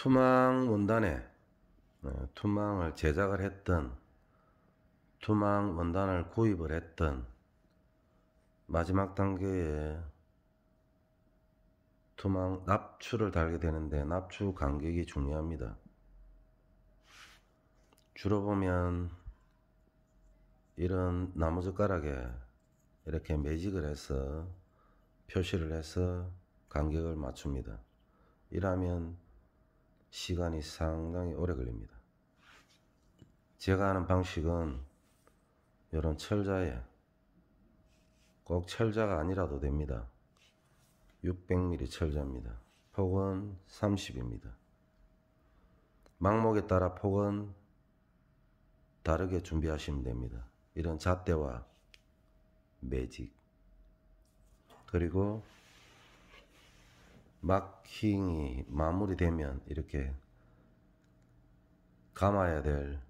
투망원단에 네, 투망을 제작을 했던 투망원단을 구입을 했던 마지막 단계에 투망 납추를 달게 되는데 납추 간격이 중요합니다. 주로 보면 이런 나무젓가락에 이렇게 매직을 해서 표시를 해서 간격을 맞춥니다. 이라면 시간이 상당히 오래 걸립니다. 제가 하는 방식은 이런 철자에 꼭 철자가 아니라도 됩니다. 600mm 철자입니다. 폭은 30입니다. 망목에 따라 폭은 다르게 준비하시면 됩니다. 이런 잣대와 매직 그리고 마킹이 마무리되면 이렇게 감아야 될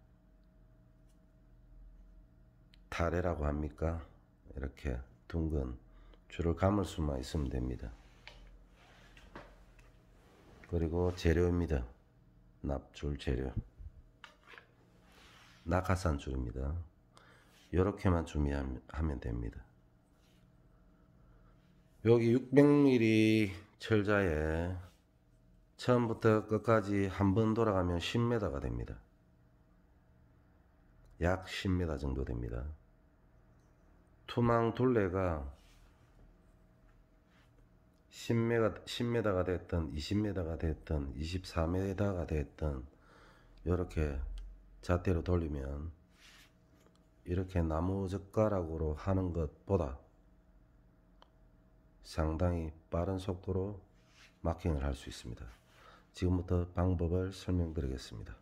타래라고 합니까? 이렇게 둥근 줄을 감을 수만 있으면 됩니다. 그리고 재료입니다. 납줄 재료. 낙하산 줄입니다. 이렇게만 준비하면 됩니다. 여기 600mm 철자에 처음부터 끝까지 한 번 돌아가면 10m가 됩니다. 약 10m 정도 됩니다. 투망 둘레가 10m, 10m가 됐든 20m가 됐든 24m가 됐든 이렇게 잣대로 돌리면 이렇게 나무 젓가락으로 하는 것보다 상당히 빠른 속도로 마킹을 할 수 있습니다. 지금부터 방법을 설명드리겠습니다.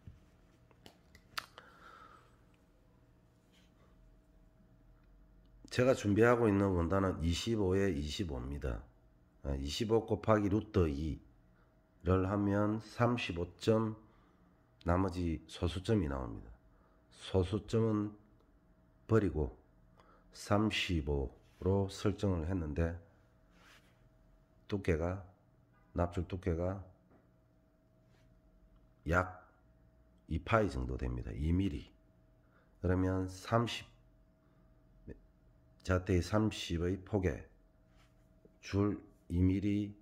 제가 준비하고 있는 원단은 25에 25입니다. 25 곱하기 루트 2 를 하면 35점 나머지 소수점이 나옵니다. 소수점은 버리고 35로 설정을 했는데 두께가 납출 두께가 약 2파이 정도 됩니다. 2mm. 그러면 30 자태의 30의 폭에 줄 2mm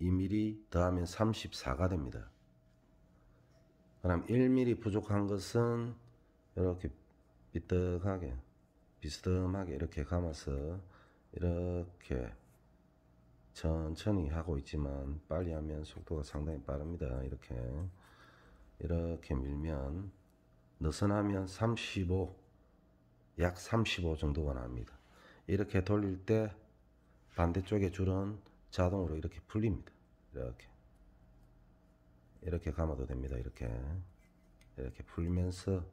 2mm 더하면 34가 됩니다. 그럼 1mm 부족한 것은 이렇게 삐뚤하게 비스듬하게 이렇게 감아서 이렇게 천천히 하고 있지만 빨리 하면 속도가 상당히 빠릅니다. 이렇게 이렇게 밀면 느슨하면 35, 약 35 정도가 납니다. 이렇게 돌릴 때 반대쪽의 줄은 자동으로 이렇게 풀립니다. 이렇게 이렇게 감아도 됩니다. 이렇게 이렇게 풀면서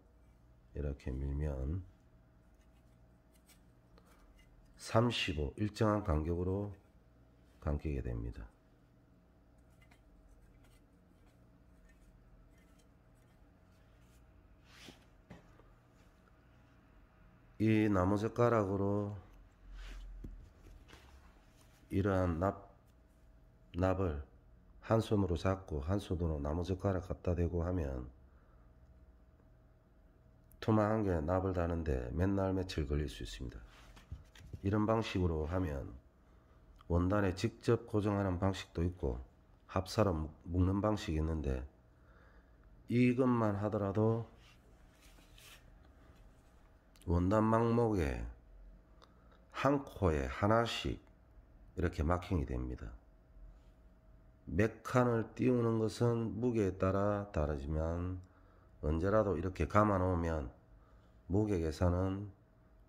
이렇게 밀면 35 일정한 간격으로 감기게 됩니다. 이 나무 젓가락으로 이러한 납, 납을 한 손으로 잡고 한 손으로 나무 젓가락 갖다 대고 하면 투망한 게 납을 다는데 맨날 며칠 걸릴 수 있습니다. 이런 방식으로 하면 원단에 직접 고정하는 방식도 있고 합사로 묶는 방식이 있는데 이것만 하더라도 원단 막목에 한 코에 하나씩 이렇게 마킹이 됩니다. 몇 칸을 띄우는 것은 무게에 따라 다르지만 언제라도 이렇게 감아 놓으면 무게 계산은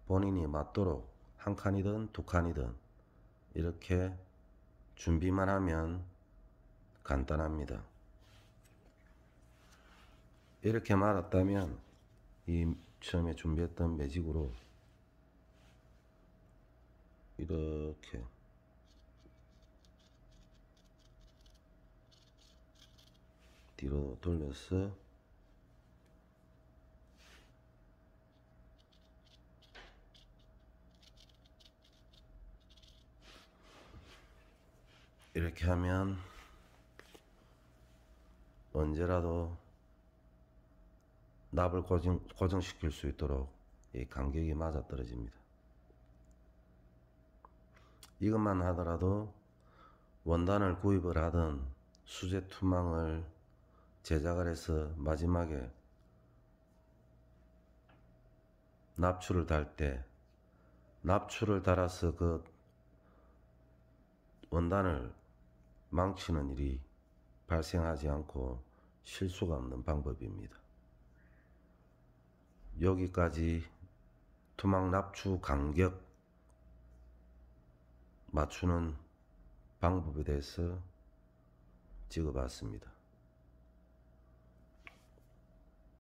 본인이 맞도록 한 칸이든 두 칸이든 이렇게 준비만 하면 간단합니다. 이렇게 말았다면 이 처음에 준비했던 매직으로 이렇게 뒤로 돌려서 이렇게 하면 언제라도 납을 고정, 고정시킬 수 있도록 이 간격이 맞아떨어집니다. 이것만 하더라도 원단을 구입을 하든 수제 투망을 제작을 해서 마지막에 납추를 달 때 납추를 달아서 그 원단을 망치는 일이 발생하지 않고 실수가 없는 방법입니다. 여기까지 투막 납추 간격 맞추는 방법에 대해서 찍어봤습니다.